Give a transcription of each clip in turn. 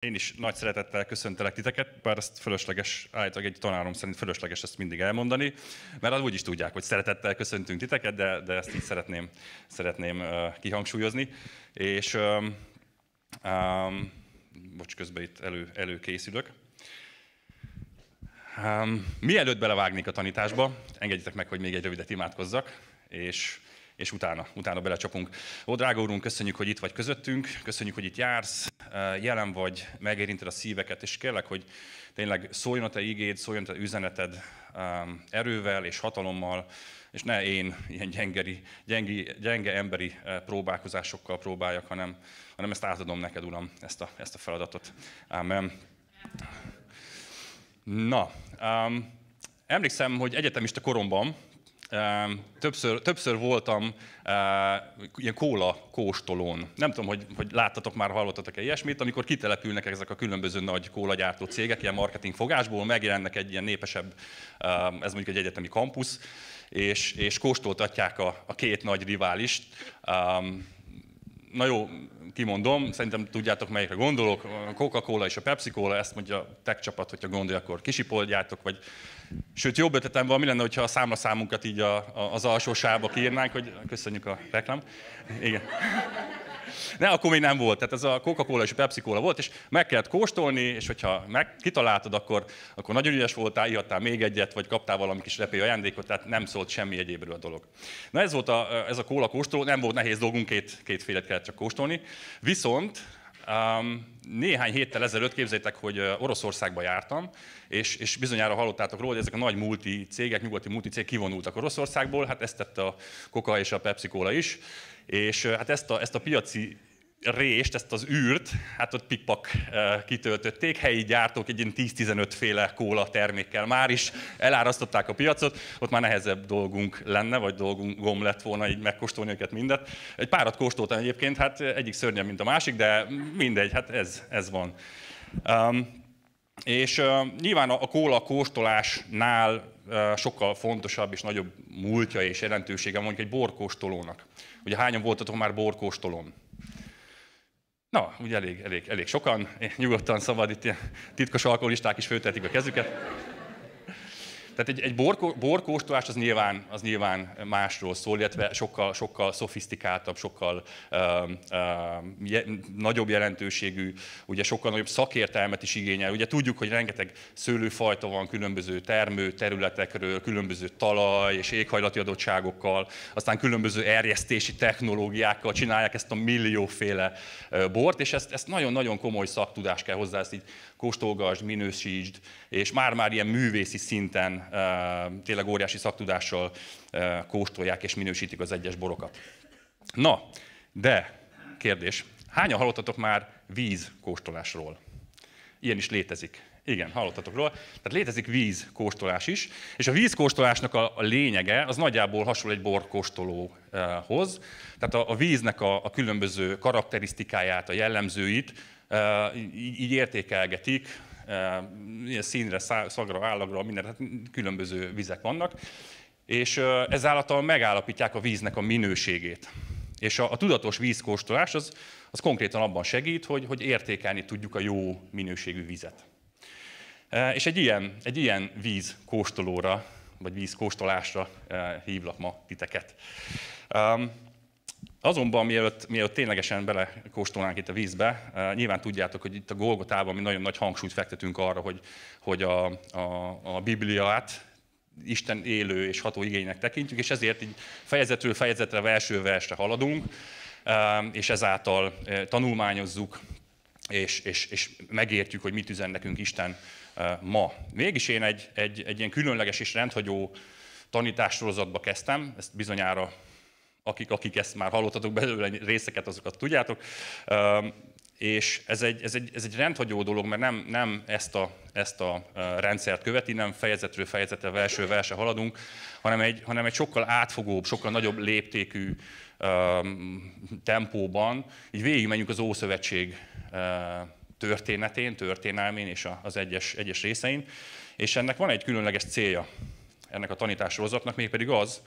Én is nagy szeretettel köszöntelek titeket, bár ezt fölösleges, állítólag egy tanárom szerint fölösleges ezt mindig elmondani, mert az úgy is tudják, hogy szeretettel köszöntünk titeket, de, de ezt így szeretném, szeretném uh, kihangsúlyozni. És um, um, bocs, közben itt elő, előkészülök. Um, mielőtt belevágnék a tanításba, engedjétek meg, hogy még egy rövidet imádkozzak, és és utána, utána belecsapunk. Ó, drága úrunk, köszönjük, hogy itt vagy közöttünk, köszönjük, hogy itt jársz, jelen vagy, megérinted a szíveket, és kérlek, hogy tényleg szóljon a te igéd, szóljon a te üzeneted erővel és hatalommal, és ne én ilyen gyengeri, gyengi, gyenge emberi próbálkozásokkal próbáljak, hanem, hanem ezt átadom neked, Uram, ezt a, ezt a feladatot. Amen. Na, um, emlékszem, hogy egyetemista koromban, Többször, többször voltam eh, ilyen kóla kóstolón. Nem tudom, hogy, hogy láttatok már, hallottatok-e ilyesmit, amikor kitelepülnek ezek a különböző nagy kólagyártó cégek, ilyen marketing fogásból, megjelennek egy ilyen népesebb, ez mondjuk egy egyetemi kampusz, és, és kóstoltatják a, a két nagy riválist. Um, na jó, kimondom, szerintem tudjátok melyikre gondolok, a Coca-Cola és a Pepsi-Cola, ezt mondja a tech csapat, hogyha gondolja, akkor kisipoljátok, vagy sőt, jobb ötletem van, mi lenne, hogyha a számlaszámunkat így a, a, az alsó sávba kiírnánk, hogy köszönjük a reklám. Igen. Ne, akkor még nem volt. Tehát ez a Coca-Cola és a Pepsi-Cola volt, és meg kellett kóstolni, és hogyha meg, kitaláltad, akkor, akkor nagyon ügyes voltál, ihattál még egyet, vagy kaptál valami kis repély ajándékot, tehát nem szólt semmi egyébről a dolog. Na ez volt a, ez a kóla kóstoló, nem volt nehéz dolgunk, két, kétfélet kellett csak kóstolni. Viszont néhány héttel ezelőtt képzeljétek, hogy Oroszországba jártam, és, és bizonyára hallottátok róla, hogy ezek a nagy multi cégek, nyugati multi cégek kivonultak Oroszországból, hát ezt tette a Coca és a Pepsi Cola is, és hát ezt a, ezt a piaci rést, ezt az űrt, hát ott pikpak eh, kitöltötték, helyi gyártók egy ilyen 10-15 féle kóla termékkel már is elárasztották a piacot, ott már nehezebb dolgunk lenne, vagy gom lett volna így megkóstolni őket mindet. Egy párat kóstoltam egyébként, hát egyik szörnyebb, mint a másik, de mindegy, hát ez, ez van. Um, és uh, nyilván a, a kóla kóstolásnál uh, sokkal fontosabb és nagyobb múltja és jelentősége mondjuk egy borkóstolónak. Ugye hányan voltatok már borkóstolón? Na, ugye elég, elég, elég sokan, nyugodtan szabad, itt ilyen titkos alkoholisták is föltetik a kezüket. Tehát egy, egy borkó, borkóstolás az nyilván, az nyilván másról szól, illetve sokkal, sokkal szofisztikáltabb, sokkal ö, ö, je, nagyobb jelentőségű, ugye sokkal nagyobb szakértelmet is igényel. Ugye tudjuk, hogy rengeteg szőlőfajta van különböző termő területekről, különböző talaj és éghajlati adottságokkal, aztán különböző erjesztési technológiákkal csinálják ezt a millióféle bort, és ezt, ezt nagyon-nagyon komoly szaktudás kell hozzá, ezt így kóstolgasd, minősítsd, és már-már ilyen művészi szinten tényleg óriási szaktudással kóstolják és minősítik az egyes borokat. Na, de kérdés, hányan hallottatok már víz kóstolásról? Ilyen is létezik. Igen, hallottatok róla. Tehát létezik vízkóstolás is, és a vízkóstolásnak a, lényege az nagyjából hasonló egy borkóstolóhoz. Tehát a, víznek a, a különböző karakterisztikáját, a jellemzőit így értékelgetik ilyen színre, szagra, állagra, minden, hát különböző vizek vannak, és ezáltal megállapítják a víznek a minőségét. És a, a tudatos vízkóstolás az, az konkrétan abban segít, hogy, hogy értékelni tudjuk a jó minőségű vizet. És egy ilyen, egy ilyen vízkóstolóra, vagy vízkóstolásra hívlak ma titeket. Azonban mielőtt, mielőtt ténylegesen belekóstolnánk itt a vízbe, eh, nyilván tudjátok, hogy itt a Golgotában mi nagyon nagy hangsúlyt fektetünk arra, hogy, hogy a, a, a Bibliát Isten élő és ható igénynek tekintjük, és ezért így fejezetről fejezetre, verső versre haladunk, eh, és ezáltal eh, tanulmányozzuk, és, és, és megértjük, hogy mit üzen nekünk Isten ma. Mégis én egy, egy, egy ilyen különleges és rendhagyó tanítássorozatba kezdtem, ezt bizonyára akik, akik ezt már hallottatok belőle részeket, azokat tudjátok. És ez egy, ez egy, ez egy rendhagyó dolog, mert nem, nem ezt, a, ezt a rendszert követi, nem fejezetről fejezetre, versről versre haladunk, hanem egy, hanem egy sokkal átfogóbb, sokkal nagyobb léptékű tempóban, így végigmenjünk az Ószövetség történetén, történelmén és az egyes, egyes részein, és ennek van egy különleges célja, ennek a tanítássorozatnak, mégpedig az,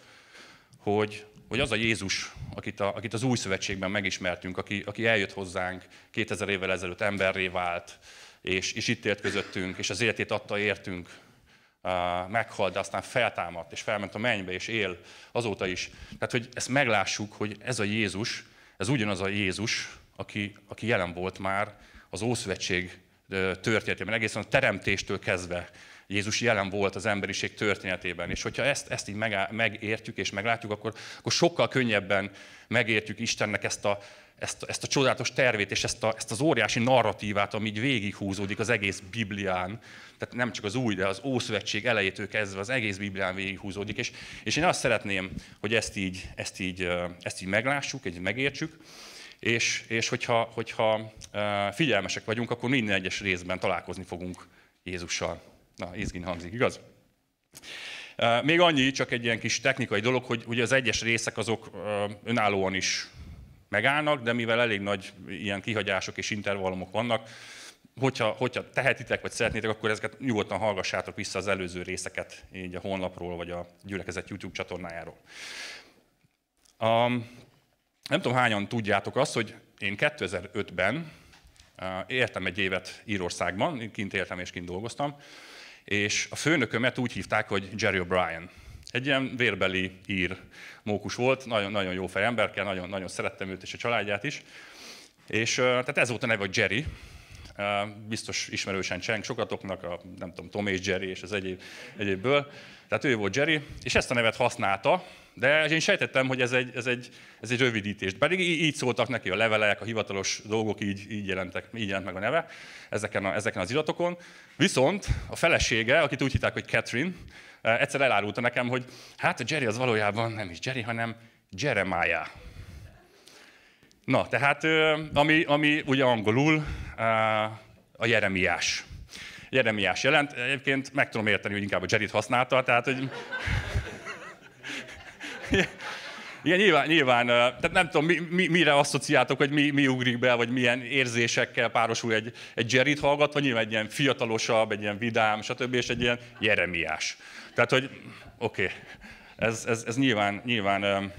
hogy, hogy az a Jézus, akit, a, akit az új szövetségben megismertünk, aki, aki eljött hozzánk 2000 évvel ezelőtt emberré vált, és, és itt élt közöttünk, és az életét adta értünk, uh, meghalt, de aztán feltámadt, és felment a mennybe, és él azóta is. Tehát, hogy ezt meglássuk, hogy ez a Jézus, ez ugyanaz a Jézus, aki, aki jelen volt már az Ószövetség történetében, egészen a teremtéstől kezdve Jézus jelen volt az emberiség történetében, és hogyha ezt, ezt így meg, megértjük és meglátjuk, akkor, akkor sokkal könnyebben megértjük Istennek ezt a, ezt, ezt a csodálatos tervét és ezt, a, ezt az óriási narratívát, ami így végighúzódik az egész Biblián. Tehát nem csak az új, de az Ószövetség elejétől kezdve az egész Biblián végighúzódik. És, és én azt szeretném, hogy ezt így, ezt így, ezt így meglássuk, így megértsük, és, és hogyha, hogyha figyelmesek vagyunk, akkor minden egyes részben találkozni fogunk Jézussal. Na, izgin hangzik, igaz? Még annyi, csak egy ilyen kis technikai dolog, hogy ugye az egyes részek azok önállóan is megállnak, de mivel elég nagy ilyen kihagyások és intervallumok vannak, hogyha, hogyha tehetitek, vagy szeretnétek, akkor ezeket nyugodtan hallgassátok vissza az előző részeket így a honlapról, vagy a gyülekezet YouTube csatornájáról. Um, nem tudom, hányan tudjátok azt, hogy én 2005-ben uh, értem egy évet Írországban, kint éltem és kint dolgoztam, és a főnökömet úgy hívták, hogy Jerry O'Brien. Egy ilyen vérbeli ír mókus volt, nagyon, nagyon jó fej emberke, nagyon, nagyon szerettem őt és a családját is. És tehát ez volt a neve, Jerry, biztos ismerősen cseng sokatoknak, a, nem tudom, Tom és Jerry és az egyéb, egyébből. Tehát ő volt Jerry, és ezt a nevet használta, de én sejtettem, hogy ez egy, ez egy, ez egy rövidítés. Pedig így szóltak neki a levelek, a hivatalos dolgok, így, így, jelentek, így jelent meg a neve ezeken, a, ezeken az iratokon. Viszont a felesége, akit úgy hitták, hogy Catherine, e, egyszer elárulta nekem, hogy hát a Jerry az valójában nem is Jerry, hanem Jeremiah. Na, tehát ami, ami ugye angolul e, a Jeremiás. Jeremiás jelent. Egyébként meg tudom érteni, hogy inkább a Jerit használta, tehát hogy... Igen, nyilván, nyilván, tehát nem tudom, mi, mi, mire asszociáltok, hogy mi, mi ugrik be, vagy milyen érzésekkel párosul egy, egy jerry hallgatva, nyilván egy ilyen fiatalosabb, egy ilyen vidám, stb. és egy ilyen jeremiás. Tehát, hogy oké, okay, ez, ez, ez nyilván, nyilván,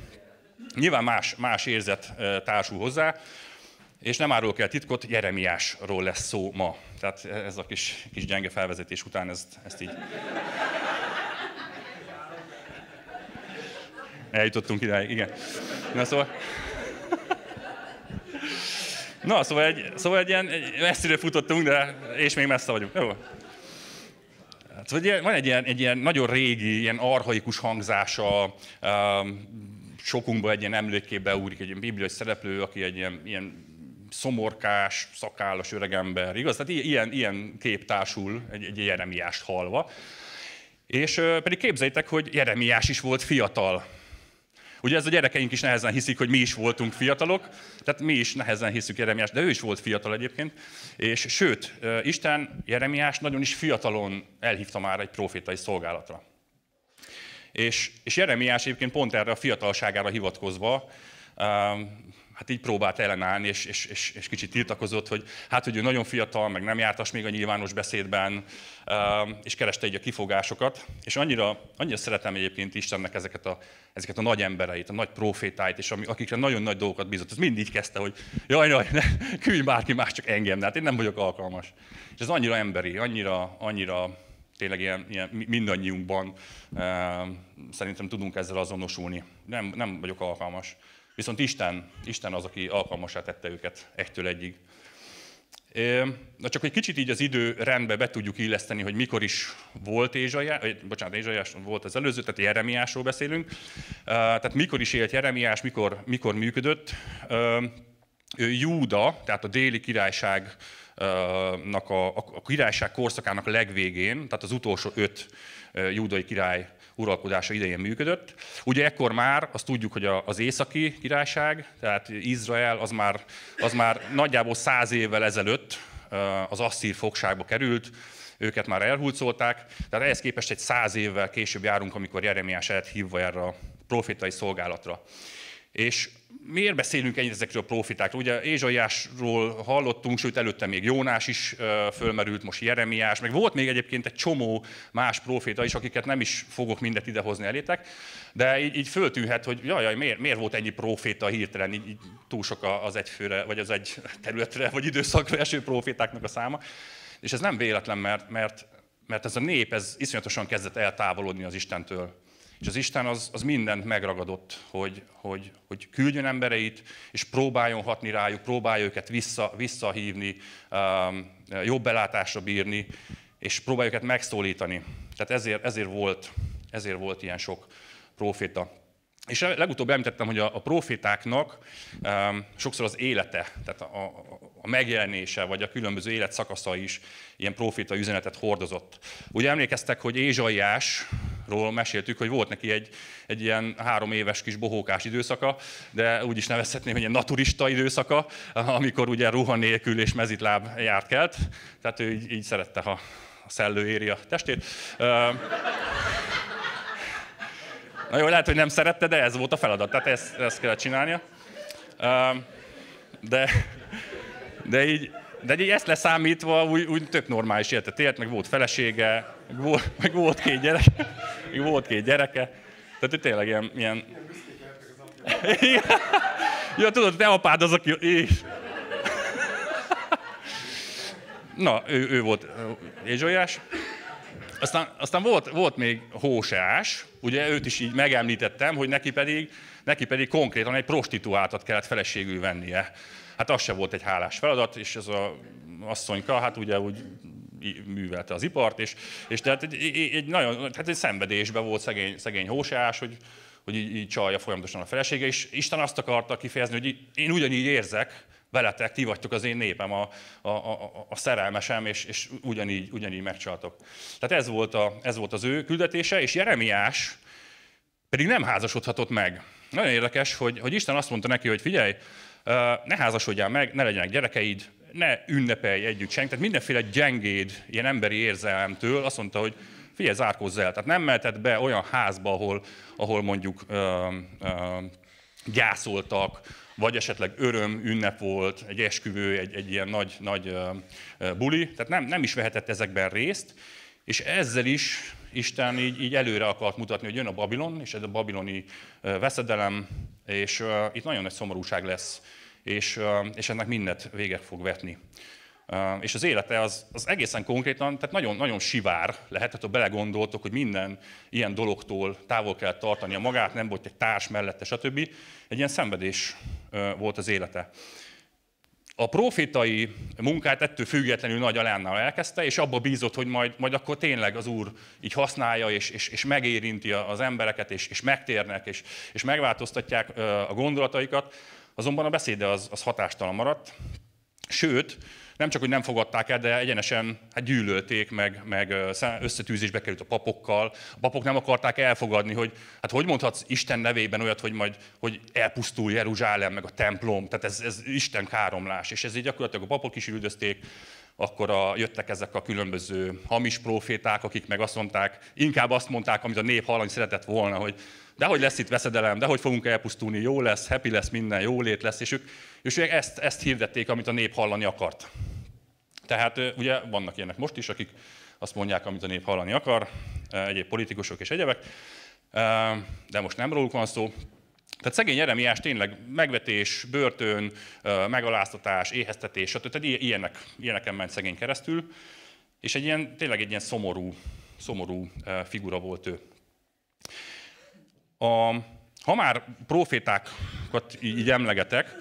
nyilván más, más érzet társul hozzá. És nem árulok el titkot, Jeremiásról lesz szó ma. Tehát ez a kis, kis gyenge felvezetés után ezt, ezt így... Eljutottunk ide igen. Na szóval... Na, szóval egy, szóval egy ilyen egy messzire futottunk, de és még messze vagyunk. Jó. Hát szóval van egy ilyen, egy ilyen nagyon régi, ilyen arhaikus hangzása, um, sokunkban egy ilyen emlékké úrik, egy ilyen bibliai szereplő, aki egy ilyen, ilyen szomorkás, szakállas öregember, igaz? Tehát ilyen, ilyen kép társul egy, egy Jeremiást halva. És pedig képzeljétek, hogy Jeremiás is volt fiatal. Ugye ez a gyerekeink is nehezen hiszik, hogy mi is voltunk fiatalok, tehát mi is nehezen hiszük Jeremiás, de ő is volt fiatal egyébként. És sőt, Isten Jeremiás nagyon is fiatalon elhívta már egy profétai szolgálatra. És, és Jeremiás egyébként pont erre a fiatalságára hivatkozva hát így próbált ellenállni, és, és, és, és kicsit tiltakozott, hogy hát, hogy ő nagyon fiatal, meg nem jártas még a nyilvános beszédben, um, és kereste így a kifogásokat. És annyira, annyira szeretem egyébként Istennek ezeket a, ezeket a nagy embereit, a nagy profétáit, és akikre nagyon nagy dolgokat bízott. Ez mindig kezdte, hogy jaj, jaj, ne, küldj bárki más, csak engem, hát én nem vagyok alkalmas. És ez annyira emberi, annyira, annyira tényleg ilyen, ilyen mindannyiunkban um, szerintem tudunk ezzel azonosulni. Nem, nem vagyok alkalmas. Viszont Isten, Isten az, aki alkalmasá tette őket egytől egyig. Na csak egy kicsit így az idő rendbe be tudjuk illeszteni, hogy mikor is volt Ézsaiás, bocsánat, Ézsaiás volt az előző, tehát Jeremiásról beszélünk. Tehát mikor is élt Jeremiás, mikor, mikor működött. Ő Júda, tehát a déli királyság a, a királyság korszakának legvégén, tehát az utolsó öt júdai király uralkodása idején működött. Ugye ekkor már azt tudjuk, hogy az északi királyság, tehát Izrael, az már, az már nagyjából száz évvel ezelőtt az asszír fogságba került, őket már elhúzolták, tehát ehhez képest egy száz évvel később járunk, amikor Jeremiás lett hívva erre a profétai szolgálatra. És miért beszélünk ennyit ezekről a profitákról? Ugye Ézsaiásról hallottunk, sőt előtte még Jónás is fölmerült, most Jeremiás, meg volt még egyébként egy csomó más proféta is, akiket nem is fogok mindet idehozni elétek, de így, így föltűnhet, hogy jaj, jaj miért, miért, volt ennyi proféta hirtelen, így, így túl sok az egyfőre, vagy az egy területre, vagy időszakra eső profétáknak a száma. És ez nem véletlen, mert, mert, mert ez a nép ez iszonyatosan kezdett eltávolodni az Istentől. És az Isten az, az mindent megragadott, hogy, hogy, hogy küldjön embereit, és próbáljon hatni rájuk, próbálja őket vissza, visszahívni, um, jobb belátásra bírni, és próbálja őket megszólítani. Tehát ezért, ezért, volt, ezért volt ilyen sok proféta. És legutóbb említettem, hogy a, a profétáknak um, sokszor az élete, tehát a, a, a megjelenése, vagy a különböző életszakasza is ilyen proféta üzenetet hordozott. Ugye emlékeztek, hogy Ézsaiás ról meséltük, hogy volt neki egy, egy ilyen három éves kis bohókás időszaka, de úgy is nevezhetném, hogy egy naturista időszaka, amikor ugye ruha nélkül és mezitláb járt kelt, tehát ő így, így szerette, ha a szellő éri a testét. Na jó, lehet, hogy nem szerette, de ez volt a feladat, tehát ezt, ezt kellett csinálnia. De, de így, de így ezt leszámítva úgy, úgy tök normális életet élt, meg volt felesége, meg volt, meg volt két gyereke. Meg volt két gyereke. Tehát ő tényleg ilyen... ilyen... Igen. Ja, tudod, te apád az, aki... És... Na, ő, ő volt Ézsolyás. Aztán, aztán volt, volt még Hóseás, ugye őt is így megemlítettem, hogy neki pedig, neki pedig konkrétan egy prostituáltat kellett feleségül vennie. Hát az se volt egy hálás feladat, és ez az asszonyka, hát ugye úgy művelte az ipart, és, és tehát egy, egy nagyon, hát egy szenvedésbe volt szegény, szegény hósás, hogy, hogy így, így csalja folyamatosan a felesége, és Isten azt akarta kifejezni, hogy én ugyanígy érzek, veletek, ti vagytok az én népem, a, a, a, a szerelmesem, és, és ugyanígy, ugyanígy megcsaltok. Tehát ez volt, a, ez volt az ő küldetése, és Jeremiás pedig nem házasodhatott meg. Nagyon érdekes, hogy, hogy Isten azt mondta neki, hogy figyelj, ne házasodjál meg, ne legyenek gyerekeid, ne ünnepelj együtt senki. Tehát mindenféle gyengéd, ilyen emberi érzelemtől azt mondta, hogy figyelj, zárkózz el. Tehát nem mehetett be olyan házba, ahol, ahol mondjuk ö, ö, gyászoltak, vagy esetleg öröm, ünnep volt, egy esküvő, egy, egy ilyen nagy, nagy ö, ö, buli. Tehát nem, nem is vehetett ezekben részt, és ezzel is Isten így, így előre akart mutatni, hogy jön a Babilon, és ez a babiloni veszedelem, és uh, itt nagyon nagy szomorúság lesz és, és ennek mindent véget fog vetni. És az élete az, az egészen konkrétan, tehát nagyon, nagyon sivár lehet, tehát ha belegondoltok, hogy minden ilyen dologtól távol kell tartani a magát, nem volt egy társ mellette, stb. Egy ilyen szenvedés volt az élete. A profitai munkát ettől függetlenül nagy alánnal elkezdte, és abba bízott, hogy majd, majd akkor tényleg az Úr így használja, és, és, és megérinti az embereket, és, és megtérnek, és, és megváltoztatják a gondolataikat. Azonban a beszéde az, az hatástalan maradt, sőt, nem csak, hogy nem fogadták el, de egyenesen hát gyűlölték, meg, meg összetűzésbe került a papokkal. A papok nem akarták elfogadni, hogy hát hogy mondhatsz Isten nevében olyat, hogy majd hogy elpusztul Jeruzsálem, meg a templom, tehát ez, ez Isten káromlás. És ez így gyakorlatilag a papok is üldözték, akkor a, jöttek ezek a különböző hamis proféták, akik meg azt mondták, inkább azt mondták, amit a nép hallani szeretett volna, hogy de hogy lesz itt veszedelem, de hogy fogunk elpusztulni, jó lesz, happy lesz minden, jó lét lesz, és ők, és ők ezt, ezt hirdették, amit a nép hallani akart. Tehát ugye vannak ilyenek most is, akik azt mondják, amit a nép hallani akar, egyéb politikusok és egyebek, de most nem róluk van szó. Tehát szegény Jeremiás tényleg megvetés, börtön, megaláztatás, éheztetés, stb. Tehát ilyenek, ilyeneken ment szegény keresztül, és egy ilyen, tényleg egy ilyen szomorú, szomorú figura volt ő. A, ha már profétákat így emlegetek,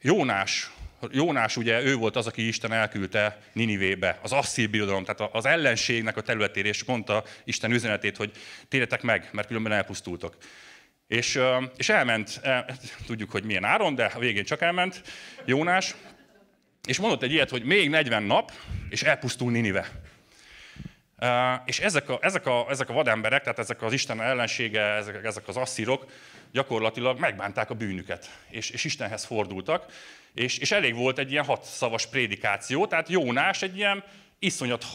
Jónás, Jónás ugye ő volt az, aki Isten elküldte Ninivébe, az asszír birodalom, tehát az ellenségnek a területére, és mondta Isten üzenetét, hogy térjetek meg, mert különben elpusztultok. És, és elment, el, tudjuk, hogy milyen áron, de a végén csak elment Jónás, és mondott egy ilyet, hogy még 40 nap, és elpusztul Ninive. E, és ezek a, ezek, a, ezek a vademberek, tehát ezek az Isten ellensége, ezek, ezek az asszírok gyakorlatilag megbánták a bűnüket, és, és Istenhez fordultak, és, és elég volt egy ilyen hat szavas prédikáció, tehát Jónás egy ilyen iszonyat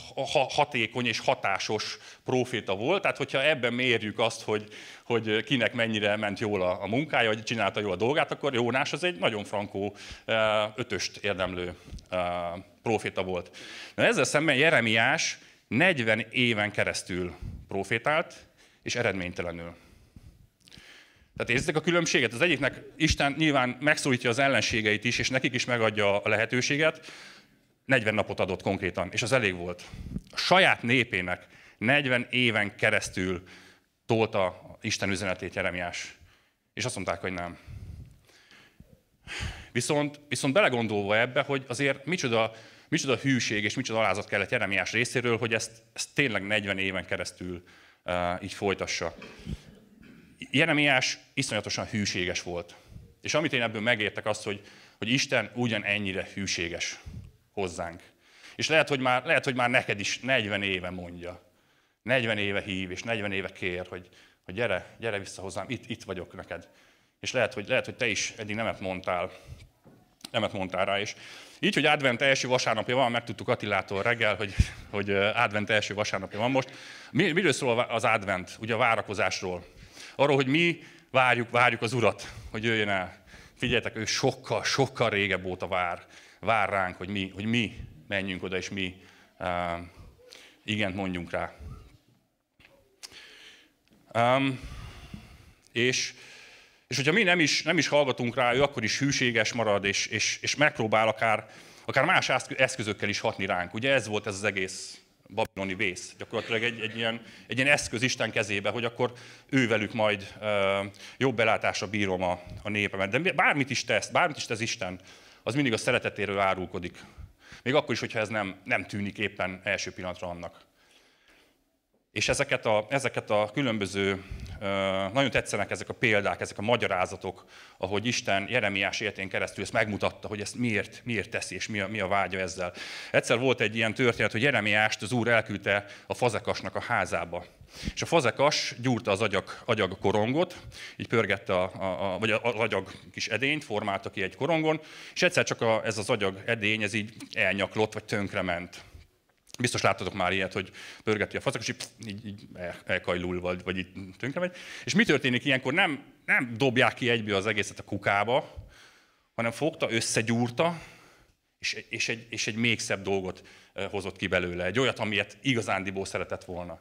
hatékony és hatásos proféta volt, tehát hogyha ebben mérjük azt, hogy, hogy kinek mennyire ment jól a, a munkája, hogy csinálta jól a dolgát, akkor Jónás az egy nagyon frankó e, ötöst érdemlő e, proféta volt. Na ezzel szemben Jeremiás 40 éven keresztül profétált, és eredménytelenül. Tehát érzitek a különbséget? Az egyiknek Isten nyilván megszólítja az ellenségeit is, és nekik is megadja a lehetőséget, 40 napot adott konkrétan, és az elég volt. A saját népének 40 éven keresztül tolta Isten üzenetét Jeremiás. És azt mondták, hogy nem. Viszont, viszont belegondolva ebbe, hogy azért micsoda, micsoda hűség és micsoda alázat kellett Jeremiás részéről, hogy ezt, ezt tényleg 40 éven keresztül uh, így folytassa. Jeremiás iszonyatosan hűséges volt. És amit én ebből megértek, az, hogy, hogy Isten ugyan ennyire hűséges hozzánk. És lehet, hogy már, lehet, hogy már neked is 40 éve mondja. 40 éve hív, és 40 éve kér, hogy, hogy gyere, gyere vissza hozzám, itt, itt vagyok neked. És lehet hogy, lehet, hogy te is eddig nemet mondtál, nemet mondtál rá. is. így, hogy advent első vasárnapja van, megtudtuk Attilától reggel, hogy, hogy advent első vasárnapja van most. Mi, miről szól az advent? Ugye a várakozásról. Arról, hogy mi várjuk, várjuk az urat, hogy jöjjön el. Figyeljetek, ő sokkal, sokkal régebb óta vár vár ránk, hogy mi, hogy mi menjünk oda, és mi uh, igent mondjunk rá. Um, és, és hogyha mi nem is, nem is hallgatunk rá, ő akkor is hűséges marad, és, és, és megpróbál akár, akár más eszközökkel is hatni ránk. Ugye ez volt ez az egész babiloni vész. Gyakorlatilag egy, egy, ilyen, egy ilyen eszköz Isten kezébe, hogy akkor velük majd uh, jobb belátásra bírom a, a népemet. De bármit is tesz, bármit is tesz Isten, az mindig a szeretetéről árulkodik. Még akkor is, hogyha ez nem, nem tűnik éppen első pillanatra annak. És ezeket a, ezeket a különböző, nagyon tetszenek ezek a példák, ezek a magyarázatok, ahogy Isten Jeremiás életén keresztül ezt megmutatta, hogy ezt miért, miért teszi, és mi a, mi a vágya ezzel. Egyszer volt egy ilyen történet, hogy Jeremiást az úr elküldte a fazekasnak a házába. És a fazekas gyúrta az agyag, agyag korongot, így pörgette, a, a, a, vagy az agyag kis edényt, formálta ki egy korongon, és egyszer csak a, ez az agyag edény, ez így elnyaklott, vagy tönkrement. Biztos láttatok már ilyet, hogy pörgeti a facakas, és így, így elkajlul, vagy, vagy így tönkre megy. És mi történik ilyenkor? Nem, nem dobják ki egyből az egészet a kukába, hanem fogta, összegyúrta, és, és, egy, és egy még szebb dolgot eh, hozott ki belőle. Egy olyat, amilyet igazándiból szeretett volna.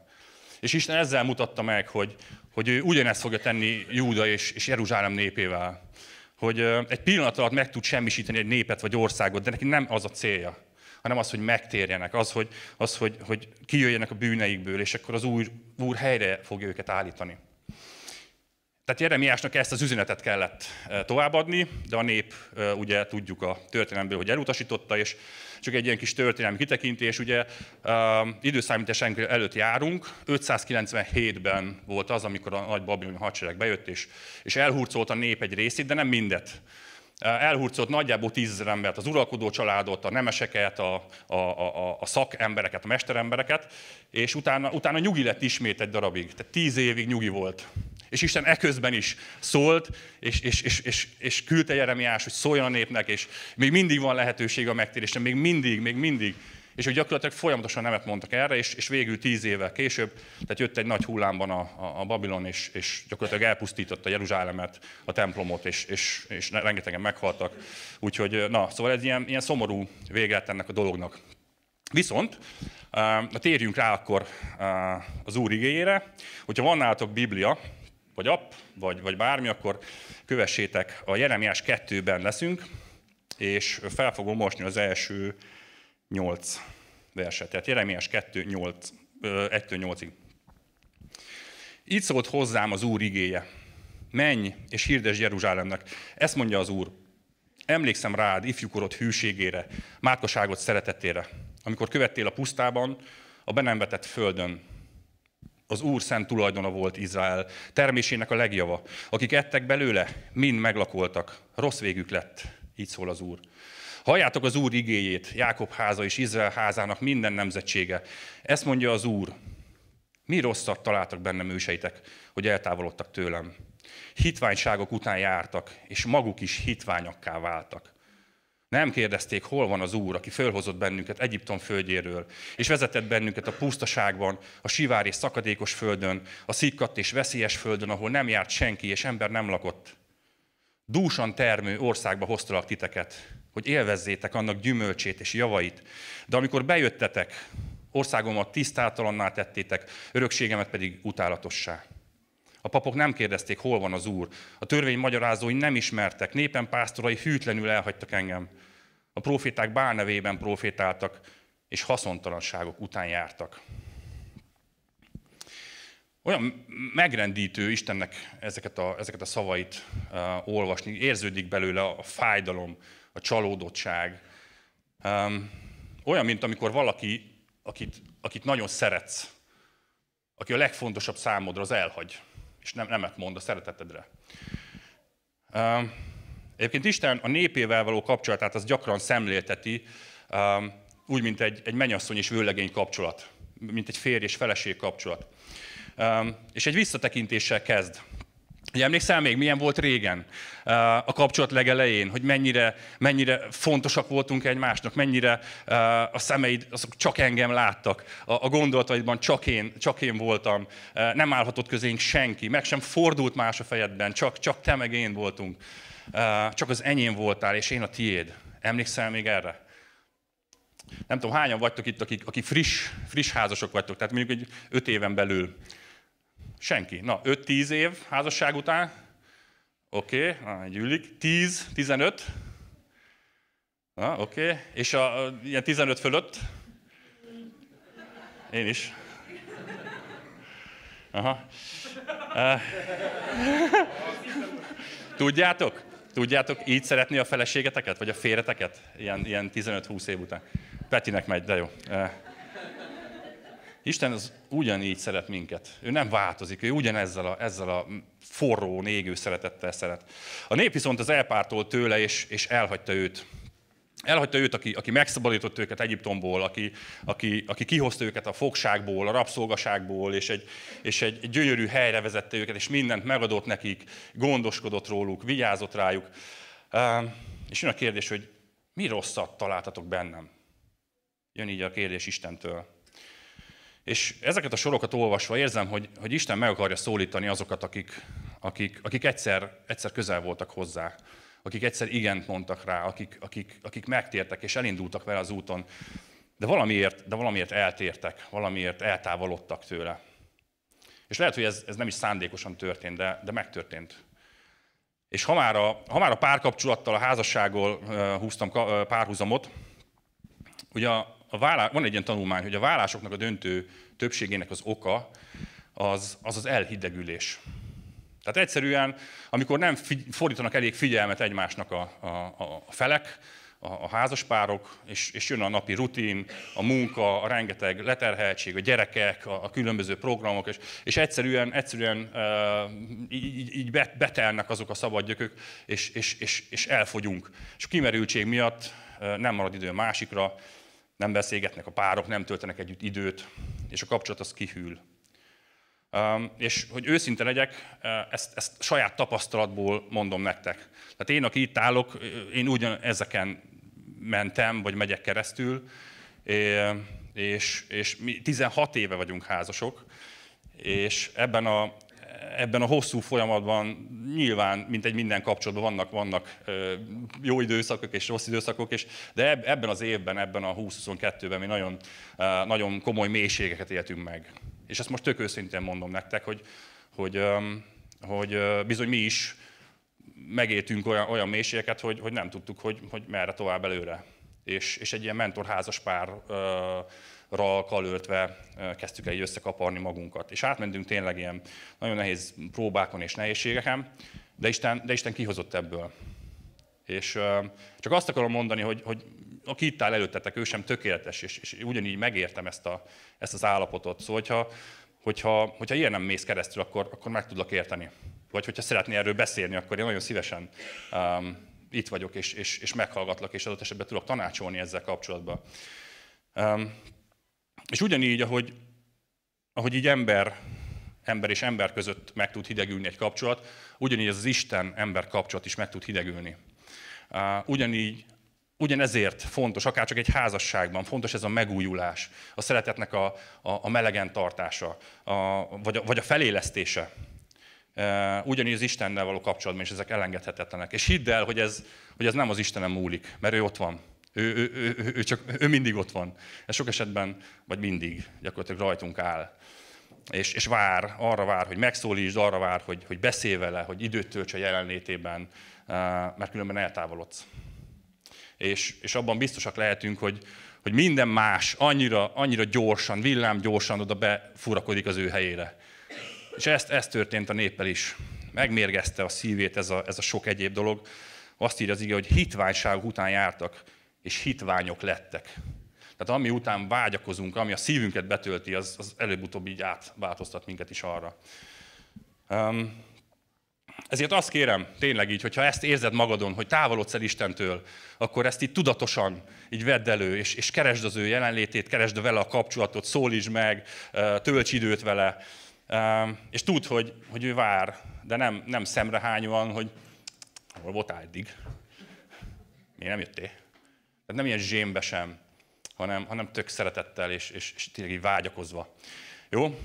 És Isten ezzel mutatta meg, hogy, hogy ő ugyanezt fogja tenni Júda és, és Jeruzsálem népével. Hogy eh, egy pillanat alatt meg tud semmisíteni egy népet vagy országot, de neki nem az a célja hanem az, hogy megtérjenek, az, hogy, az, hogy, hogy kijöjjenek a bűneikből, és akkor az Úr, úr helyre fogja őket állítani. Tehát Jeremiásnak ezt az üzenetet kellett e, továbbadni, de a nép e, ugye tudjuk a történelmből, hogy elutasította, és csak egy ilyen kis történelmi kitekintés, ugye e, időszámítás előtt járunk, 597-ben volt az, amikor a nagy babiloni hadsereg bejött, és, és elhurcolt a nép egy részét, de nem mindet elhurcolt nagyjából tízezer embert, az uralkodó családot, a nemeseket, a, a, a, a szakembereket, a mesterembereket, és utána, utána nyugi lett ismét egy darabig, tehát tíz évig nyugi volt. És Isten eközben is szólt, és, és, és, és, és küldte Jeremiás, hogy szóljon a népnek, és még mindig van lehetőség a megtérésre, még mindig, még mindig. És ők gyakorlatilag folyamatosan nemet mondtak erre, és, és végül tíz évvel később, tehát jött egy nagy hullámban a, a, a Babilon, és, és gyakorlatilag elpusztította Jeruzsálemet, a templomot, és, és, és rengetegen meghaltak. Úgyhogy, na, szóval ez ilyen, ilyen szomorú vége lett ennek a dolognak. Viszont térjünk rá akkor az Úr igényére, hogyha van nálatok Biblia, vagy app, vagy, vagy bármi, akkor kövessétek, a Jeremiás 2-ben leszünk, és fel fogom mosni az első 8 verset. Tehát Jeremiás 2, 8, 1-8-ig. Így szólt hozzám az Úr igéje. Menj és hirdes Jeruzsálemnek. Ezt mondja az Úr. Emlékszem rád ifjúkorod hűségére, mátkoságot szeretetére, amikor követtél a pusztában, a be nem vetett földön. Az Úr szent tulajdona volt Izrael, termésének a legjava. Akik ettek belőle, mind meglakoltak, rossz végük lett, így szól az Úr. Halljátok az Úr igéjét, Jákob háza és Izrael házának minden nemzetsége. Ezt mondja az Úr. Mi rosszat találtak bennem őseitek, hogy eltávolodtak tőlem. Hitványságok után jártak, és maguk is hitványakká váltak. Nem kérdezték, hol van az Úr, aki fölhozott bennünket Egyiptom földjéről, és vezetett bennünket a pusztaságban, a sivár és szakadékos földön, a szikkadt és veszélyes földön, ahol nem járt senki, és ember nem lakott dúsan termő országba hoztalak titeket, hogy élvezzétek annak gyümölcsét és javait. De amikor bejöttetek, országomat tisztátalanná tettétek, örökségemet pedig utálatossá. A papok nem kérdezték, hol van az Úr. A törvény magyarázói nem ismertek, népen pásztorai hűtlenül elhagytak engem. A proféták nevében profétáltak, és haszontalanságok után jártak olyan megrendítő Istennek ezeket a, ezeket a szavait uh, olvasni, érződik belőle a fájdalom, a csalódottság. Um, olyan, mint amikor valaki, akit, akit nagyon szeretsz, aki a legfontosabb számodra, az elhagy, és nem, nemet mond a szeretetedre. Um, egyébként Isten a népével való kapcsolatát az gyakran szemlélteti, um, úgy, mint egy, egy mennyasszony és vőlegény kapcsolat, mint egy férj és feleség kapcsolat. És egy visszatekintéssel kezd. Ugye emlékszel még, milyen volt régen a kapcsolat legelején, hogy mennyire, mennyire fontosak voltunk egymásnak, mennyire a szemeid azok csak engem láttak, a gondolataidban csak én, csak én voltam, nem állhatott közénk senki, meg sem fordult más a fejedben, csak, csak te meg én voltunk, csak az enyém voltál, és én a tiéd. Emlékszel még erre? Nem tudom, hányan vagytok itt, akik, akik friss, friss házasok vagytok, tehát mondjuk egy öt éven belül Senki. Na, 5-10 év házasság után, oké, okay, egy ülik, 10-15, na, oké, okay. és a, a, ilyen 15 fölött, én is. Aha. tudjátok? Tudjátok így szeretni a feleségeteket, vagy a féreteket? Ilyen, ilyen 15-20 év után. Petinek megy, de jó. Uh, Isten az ugyanígy szeret minket. Ő nem változik, ő ugyanezzel a, ezzel a forró, négő szeretettel szeret. A nép viszont az elpártolt tőle, és, és elhagyta őt. Elhagyta őt, aki, aki megszabadított őket Egyiptomból, aki, aki, aki kihozta őket a fogságból, a rabszolgaságból, és egy, és egy gyönyörű helyre vezette őket, és mindent megadott nekik, gondoskodott róluk, vigyázott rájuk. És jön a kérdés, hogy mi rosszat találtatok bennem? Jön így a kérdés Istentől. És ezeket a sorokat olvasva érzem, hogy, hogy Isten meg akarja szólítani azokat, akik, akik, akik egyszer, egyszer közel voltak hozzá, akik egyszer igent mondtak rá, akik, akik, akik megtértek és elindultak vele az úton, de valamiért, de valamiért eltértek, valamiért eltávolodtak tőle. És lehet, hogy ez, ez nem is szándékosan történt, de, de megtörtént. És ha már, a, ha már a párkapcsolattal, a házassággal eh, húztam eh, párhuzamot, ugye a, a vállá, van egy ilyen tanulmány, hogy a vállásoknak a döntő többségének az oka az az, az elhidegülés. Tehát egyszerűen, amikor nem figy- fordítanak elég figyelmet egymásnak a, a, a felek, a, a házaspárok, és, és jön a napi rutin, a munka, a rengeteg leterheltség, a gyerekek, a, a különböző programok, és, és egyszerűen, egyszerűen e, így, így betelnek azok a szabadgyökök, és, és, és, és elfogyunk. És kimerültség miatt nem marad idő a másikra, nem beszélgetnek a párok, nem töltenek együtt időt, és a kapcsolat az kihűl. És hogy őszinte legyek, ezt, ezt saját tapasztalatból mondom nektek. Tehát én, aki itt állok, én ugyan ezeken mentem, vagy megyek keresztül, és, és mi 16 éve vagyunk házasok, és ebben a ebben a hosszú folyamatban nyilván, mint egy minden kapcsolatban vannak, vannak jó időszakok és rossz időszakok, és, de ebben az évben, ebben a 2022 ben mi nagyon, nagyon komoly mélységeket éltünk meg. És ezt most tök őszintén mondom nektek, hogy, hogy, hogy bizony mi is megéltünk olyan, olyan mélységeket, hogy, hogy nem tudtuk, hogy, hogy merre tovább előre és, és egy ilyen mentorházas párra kalöltve kezdtük el így összekaparni magunkat. És átmentünk tényleg ilyen nagyon nehéz próbákon és nehézségeken, de Isten, de Isten kihozott ebből. És csak azt akarom mondani, hogy, hogy aki itt áll előttetek, ő sem tökéletes, és, és ugyanígy megértem ezt, a, ezt az állapotot. Szóval, hogyha, hogyha, hogyha ilyen nem mész keresztül, akkor, akkor meg tudlak érteni. Vagy hogyha szeretnél erről beszélni, akkor én nagyon szívesen um, itt vagyok, és, és, és meghallgatlak, és adott esetben tudok tanácsolni ezzel kapcsolatban. Um, és ugyanígy, ahogy, ahogy így ember, ember és ember között meg tud hidegülni egy kapcsolat, ugyanígy ez az Isten-ember kapcsolat is meg tud hidegülni. Uh, ugyanígy, ugyanezért fontos, akár csak egy házasságban, fontos ez a megújulás, a szeretetnek a, a, a melegen tartása, a, vagy, a, vagy a felélesztése ugyanígy az Istennel való kapcsolatban is ezek elengedhetetlenek. És hidd el, hogy ez, hogy ez nem az Istenem múlik, mert ő ott van. Ő, ő, ő, ő, ő, csak, ő mindig ott van. Ez sok esetben, vagy mindig, gyakorlatilag rajtunk áll. És, és vár, arra vár, hogy megszólítsd, arra vár, hogy, hogy beszélj vele, hogy időt tölts a jelenlétében, mert különben eltávolodsz. És, és abban biztosak lehetünk, hogy, hogy minden más annyira, annyira gyorsan, villám gyorsan oda befurakodik az ő helyére és ezt, ez történt a néppel is. Megmérgezte a szívét ez a, ez a sok egyéb dolog. Azt írja az ige, hogy hitványság után jártak, és hitványok lettek. Tehát ami után vágyakozunk, ami a szívünket betölti, az, az előbb-utóbb így átváltoztat minket is arra. Um, ezért azt kérem, tényleg így, hogyha ezt érzed magadon, hogy távolodsz el Istentől, akkor ezt így tudatosan így vedd elő, és, és keresd az ő jelenlétét, keresd vele a kapcsolatot, szólíts meg, tölts időt vele, és tud, hogy, hogy ő vár, de nem, nem szemrehányóan, hogy hol voltál eddig? miért nem jöttél? Tehát nem ilyen zsémbe sem, hanem, hanem tök szeretettel és, és, és tényleg így vágyakozva. Jó?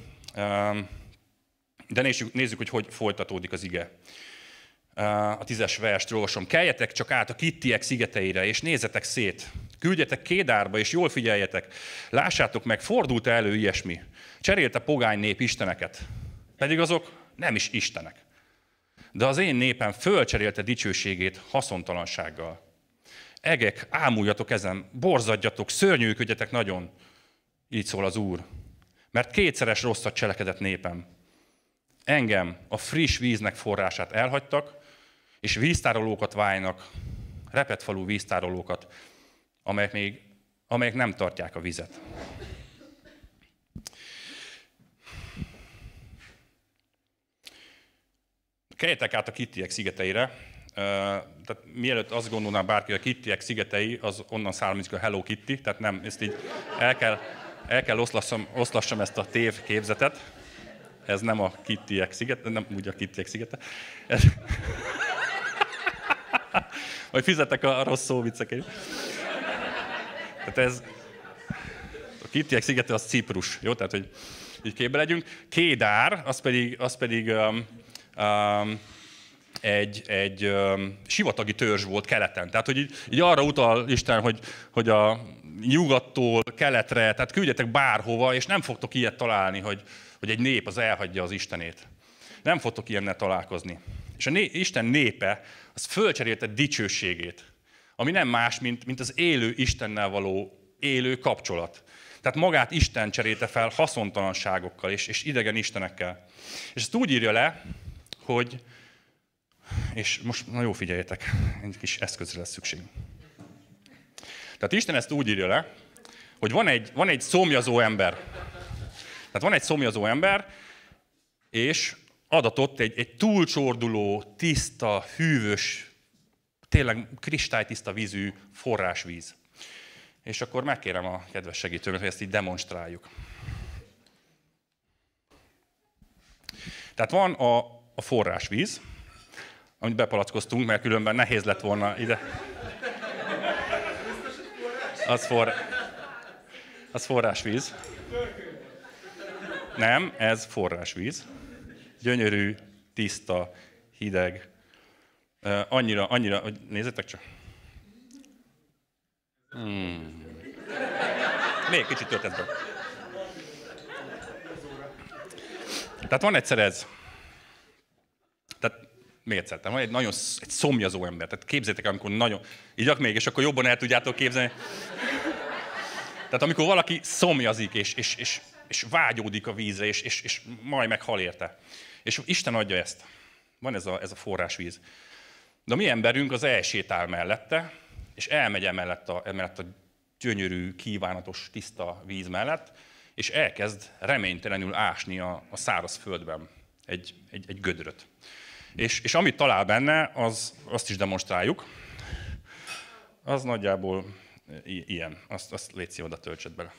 De nézzük, nézzük, hogy hogy folytatódik az ige. A tízes verset olvasom. Keljetek csak át a kittiek szigeteire, és nézzetek szét. Küldjetek Kédárba, és jól figyeljetek. Lássátok meg, fordult elő ilyesmi. Cserélte pogány nép isteneket, pedig azok nem is istenek. De az én népem fölcserélte dicsőségét haszontalansággal. Egek, ámuljatok ezen, borzadjatok, szörnyűködjetek nagyon, így szól az Úr. Mert kétszeres rosszat cselekedett népem. Engem, a friss víznek forrását elhagytak, és víztárolókat válnak, repetfalú víztárolókat, amelyek, még, amelyek nem tartják a vizet. Keljetek át a Kittiek szigeteire. Tehát mielőtt azt gondolná bárki, hogy a Kittiek szigetei, az onnan származik a Hello Kitty, tehát nem, ezt így el kell, el kell oszlassam, oszlassam ezt a tév képzetet. Ez nem a Kittiek szigete, nem úgy a Kittiek szigete. Ez... vagy fizetek a rossz szóvicekért. Tehát ez, a Kittiek szigete az Ciprus, jó? Tehát, hogy így képbe legyünk. Kédár, az pedig, az pedig um, egy, egy um, sivatagi törzs volt keleten. Tehát, hogy így, így arra utal Isten, hogy, hogy a nyugattól keletre, tehát küldjetek bárhova, és nem fogtok ilyet találni, hogy, hogy egy nép az elhagyja az Istenét. Nem fogtok ilyennel találkozni. És a né, Isten népe, az fölcserélte dicsőségét, ami nem más, mint, mint az élő Istennel való élő kapcsolat. Tehát magát Isten cserélte fel haszontalanságokkal és, és idegen istenekkel. És ezt úgy írja le, hogy, és most na jó figyeljetek, egy kis eszközre lesz szükség. Tehát Isten ezt úgy írja le, hogy van egy, van egy szomjazó ember. Tehát van egy szomjazó ember, és adatott egy, egy túlcsorduló, tiszta, hűvös, tényleg kristálytiszta vízű forrásvíz. És akkor megkérem a kedves segítőmet, hogy ezt így demonstráljuk. Tehát van a a forrásvíz, amit bepalackoztunk, mert különben nehéz lett volna ide. Az, for... az forrásvíz. Nem, ez forrásvíz. Gyönyörű, tiszta, hideg. Annyira, annyira, hogy nézzetek csak. Hmm. Még kicsit töltesz Tehát van egyszer ez szeretem? Van egy nagyon egy szomjazó ember. Tehát képzétek, amikor nagyon... Igyak még, és akkor jobban el tudjátok képzelni. Tehát amikor valaki szomjazik, és, és, és, és vágyódik a vízre, és, és, és majd meghal érte. És Isten adja ezt. Van ez a, ez a forrásvíz. De a mi emberünk az elsétál mellette, és elmegy emellett a, emellett a gyönyörű, kívánatos, tiszta víz mellett, és elkezd reménytelenül ásni a, a száraz földben egy, egy, egy gödröt. És, és amit talál benne, az, azt is demonstráljuk. Az nagyjából ilyen. Azt, azt létszi oda töltsed bele.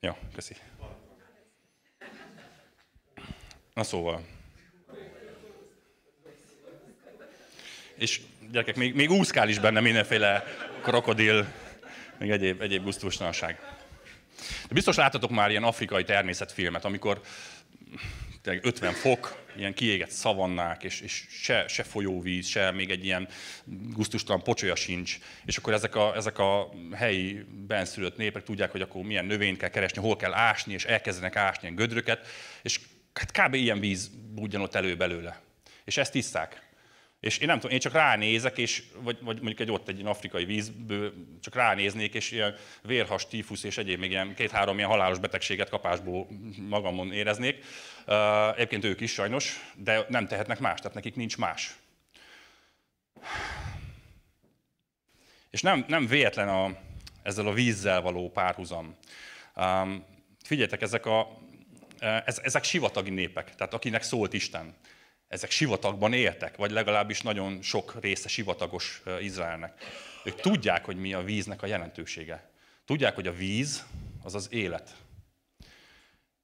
Jó, köszi. Na szóval. És gyerekek, még, még úszkál is benne mindenféle krokodil, meg egyéb, egyéb gusztusnalság. De biztos láttatok már ilyen afrikai természetfilmet, amikor 50 fok, ilyen kiégett szavannák, és, és se, se folyóvíz, se még egy ilyen guztustalan pocsolya sincs. És akkor ezek a, ezek a helyi benszülött népek tudják, hogy akkor milyen növényt kell keresni, hol kell ásni, és elkezdenek ásni ilyen gödröket, és hát kb. ilyen víz ott elő belőle. És ezt tiszták. És én nem tudom, én csak ránézek, és, vagy, vagy mondjuk egy ott egy afrikai vízből csak ránéznék, és ilyen vérhas, tífusz és egyéb még ilyen két-három ilyen halálos betegséget kapásból magamon éreznék. egyébként ők is sajnos, de nem tehetnek más, tehát nekik nincs más. És nem, nem véletlen a, ezzel a vízzel való párhuzam. figyeljetek, ezek, a, ezek sivatagi népek, tehát akinek szólt Isten ezek sivatagban éltek, vagy legalábbis nagyon sok része sivatagos Izraelnek. Ők tudják, hogy mi a víznek a jelentősége. Tudják, hogy a víz az az élet.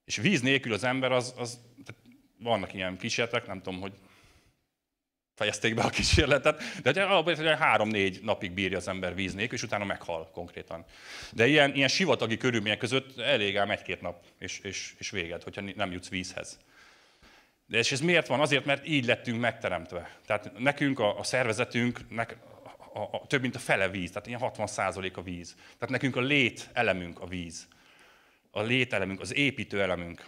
És víz nélkül az ember az, az vannak ilyen kísérletek, nem tudom, hogy fejezték be a kísérletet, de hát alapvetően három-négy napig bírja az ember víz nélkül, és utána meghal konkrétan. De ilyen, ilyen sivatagi körülmények között elég ám egy-két nap, és, és, és véged, hogyha nem jutsz vízhez. De és ez miért van? Azért, mert így lettünk megteremtve. Tehát nekünk a, a szervezetünknek a, a, a, több mint a fele víz, tehát ilyen 60% a víz. Tehát nekünk a lét elemünk a víz. A lét elemünk, az építő elemünk.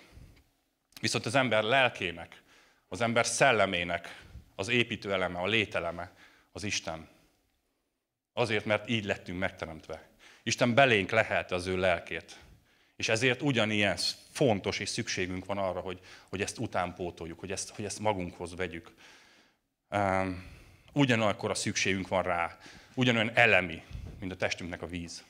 Viszont az ember lelkének, az ember szellemének az építő eleme, a lételeme az Isten. Azért, mert így lettünk megteremtve. Isten belénk lehelte az ő lelkét. És ezért ugyanilyen fontos és szükségünk van arra, hogy, hogy ezt utánpótoljuk, hogy ezt, hogy ezt magunkhoz vegyük. Ugyanakkor a szükségünk van rá, ugyanolyan elemi, mint a testünknek a víz.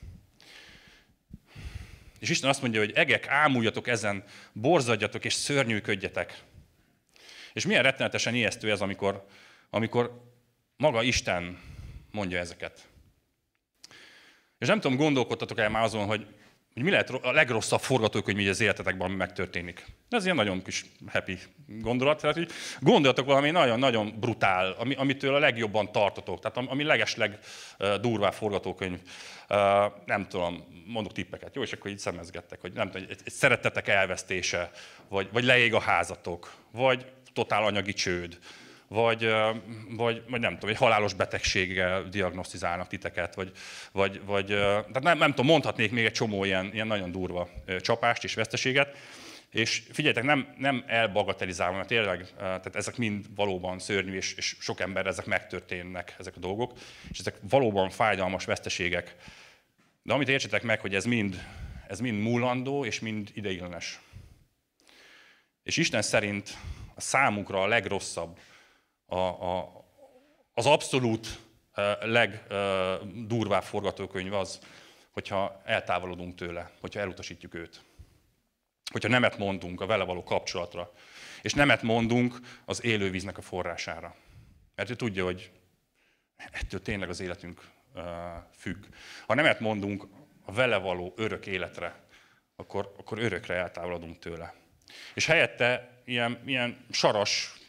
És Isten azt mondja, hogy egek, ámuljatok ezen, borzadjatok és szörnyűködjetek. És milyen rettenetesen ijesztő ez, amikor, amikor maga Isten mondja ezeket. És nem tudom, gondolkodtatok el már azon, hogy hogy mi lehet a legrosszabb forgatókönyv, hogy az életetekben megtörténik. Ez ilyen nagyon kis happy gondolat. Tehát, hogy gondoljatok valami nagyon-nagyon brutál, ami, amitől a legjobban tartotok, tehát ami legesleg durvá forgatókönyv. nem tudom, mondok tippeket, jó? És akkor így szemezgettek, hogy nem tudom, egy, egy szeretetek elvesztése, vagy, vagy leég a házatok, vagy totál anyagi csőd, vagy, vagy, vagy nem tudom, egy halálos betegséggel diagnosztizálnak titeket, vagy, vagy, vagy tehát nem, nem tudom, mondhatnék még egy csomó ilyen, ilyen nagyon durva csapást és veszteséget. És figyeljetek, nem, nem elbagatelizálom, mert tényleg tehát ezek mind valóban szörnyű, és, és sok ember ezek megtörténnek, ezek a dolgok, és ezek valóban fájdalmas veszteségek. De amit értsetek meg, hogy ez mind, ez mind múlandó, és mind ideiglenes. És Isten szerint a számukra a legrosszabb, a, a, az abszolút legdurvább forgatókönyv az, hogyha eltávolodunk tőle, hogyha elutasítjuk őt. Hogyha nemet mondunk a vele való kapcsolatra, és nemet mondunk az élővíznek a forrására. Mert ő tudja, hogy ettől tényleg az életünk függ. Ha nemet mondunk a vele való örök életre, akkor, akkor örökre eltávolodunk tőle. És helyette ilyen, ilyen saras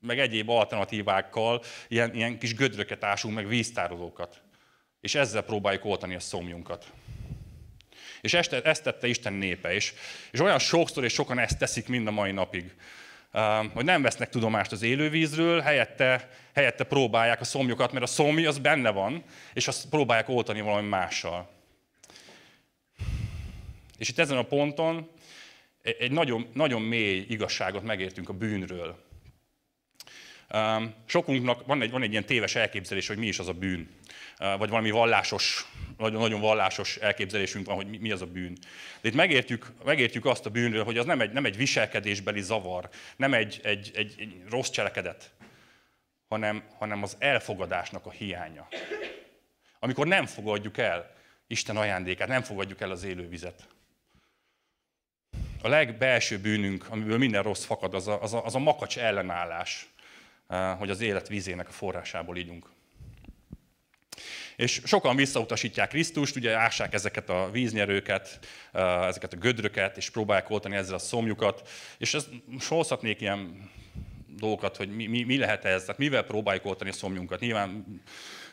meg egyéb alternatívákkal ilyen, ilyen kis gödröket ásunk, meg víztározókat. És ezzel próbáljuk oltani a szomjunkat. És ezt, ezt tette Isten népe is. És olyan sokszor és sokan ezt teszik mind a mai napig. Hogy nem vesznek tudomást az élővízről, helyette, helyette próbálják a szomjukat, mert a szomj az benne van, és azt próbálják oltani valami mással. És itt ezen a ponton e- egy nagyon, nagyon mély igazságot megértünk a bűnről Sokunknak van egy, van egy ilyen téves elképzelés, hogy mi is az a bűn. Vagy valami vallásos, nagyon, nagyon vallásos elképzelésünk van, hogy mi, az a bűn. De itt megértjük, megértjük azt a bűnről, hogy az nem egy, nem egy viselkedésbeli zavar, nem egy, egy, egy, egy rossz cselekedet, hanem, hanem az elfogadásnak a hiánya. Amikor nem fogadjuk el Isten ajándékát, nem fogadjuk el az élővizet. A legbelső bűnünk, amiből minden rossz fakad, az a, az a, az a makacs ellenállás, Eh, hogy az élet vízének a forrásából ígyunk. És sokan visszautasítják Krisztust, ugye ássák ezeket a víznyerőket, eh, ezeket a gödröket, és próbálják oltani ezzel a szomjukat. És ez hozhatnék ilyen dolgokat, hogy mi, mi, mi lehet ez, tehát mivel próbáljuk oltani a szomjunkat. Nyilván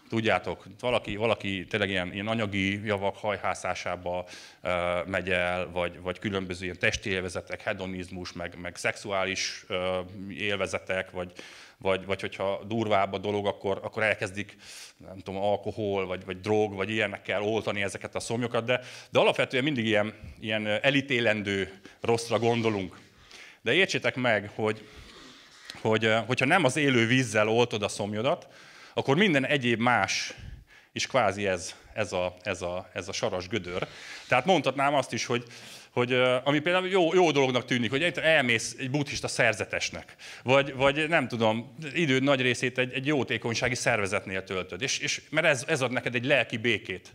tudjátok, valaki, valaki tényleg ilyen, ilyen anyagi javak hajhászásába uh, megy el, vagy, vagy különböző ilyen testi élvezetek, hedonizmus, meg, meg szexuális uh, élvezetek, vagy, vagy, vagy hogyha durvább a dolog, akkor, akkor elkezdik, nem tudom, alkohol, vagy, vagy drog, vagy ilyenekkel oltani ezeket a szomjokat, de, de alapvetően mindig ilyen, ilyen elítélendő rosszra gondolunk. De értsétek meg, hogy, hogy hogyha nem az élő vízzel oltod a szomjodat, akkor minden egyéb más is kvázi ez, ez a, ez a, ez a saras gödör. Tehát mondhatnám azt is, hogy hogy ami például jó, jó dolognak tűnik, hogy elmész egy buddhista szerzetesnek, vagy, vagy nem tudom, időd nagy részét egy, egy jótékonysági szervezetnél töltöd, és, és mert ez, ez ad neked egy lelki békét.